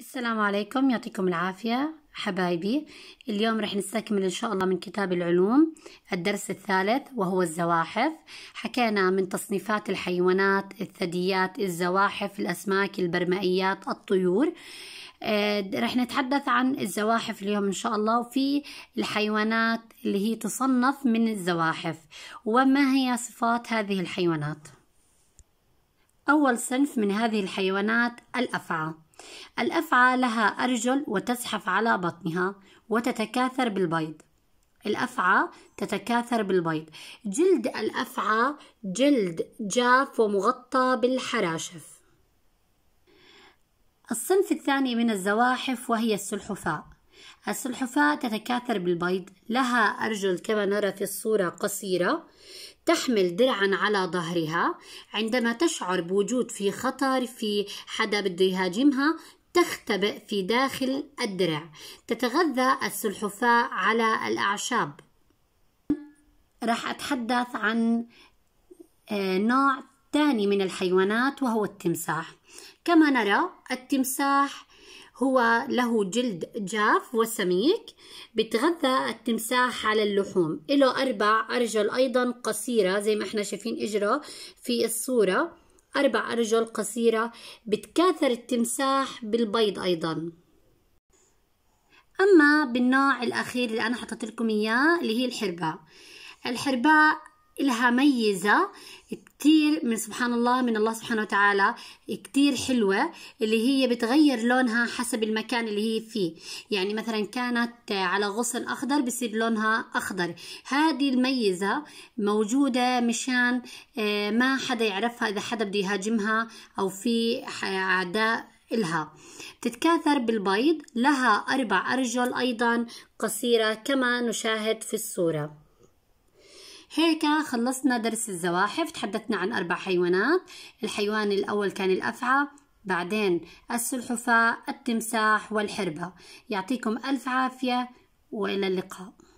السلام عليكم يعطيكم العافية حبايبي اليوم رح نستكمل إن شاء الله من كتاب العلوم الدرس الثالث وهو الزواحف حكينا من تصنيفات الحيوانات الثدييات الزواحف الأسماك البرمائيات الطيور آه، رح نتحدث عن الزواحف اليوم إن شاء الله وفي الحيوانات اللي هي تصنف من الزواحف وما هي صفات هذه الحيوانات أول صنف من هذه الحيوانات الأفعى الأفعى لها أرجل وتزحف على بطنها وتتكاثر بالبيض الأفعى تتكاثر بالبيض جلد الأفعى جلد جاف ومغطى بالحراشف الصنف الثاني من الزواحف وهي السلحفاء السلحفاء تتكاثر بالبيض لها أرجل كما نرى في الصورة قصيرة تحمل درعا على ظهرها عندما تشعر بوجود في خطر في حدا بده يهاجمها تختبئ في داخل الدرع تتغذى السلحفاة على الأعشاب راح أتحدث عن آه، نوع ثاني من الحيوانات وهو التمساح كما نرى التمساح هو له جلد جاف وسميك بتغذى التمساح على اللحوم له أربع أرجل أيضا قصيرة زي ما احنا شايفين إجره في الصورة أربع أرجل قصيرة بتكاثر التمساح بالبيض أيضا أما بالنوع الأخير اللي أنا حطيت لكم إياه اللي هي الحرباء الحرباء إلها ميزة كتير من سبحان الله من الله سبحانه وتعالى كتير حلوة اللي هي بتغير لونها حسب المكان اللي هي فيه يعني مثلا كانت على غصن أخضر بصير لونها أخضر هذه الميزة موجودة مشان آه، ما حدا يعرفها إذا حدا بده يهاجمها أو في أعداء إلها تتكاثر بالبيض لها أربع أرجل أيضا قصيرة كما نشاهد في الصورة هيك خلصنا درس الزواحف تحدثنا عن أربع حيوانات الحيوان الأول كان الأفعى بعدين السلحفاة التمساح والحربة يعطيكم ألف عافية وإلى اللقاء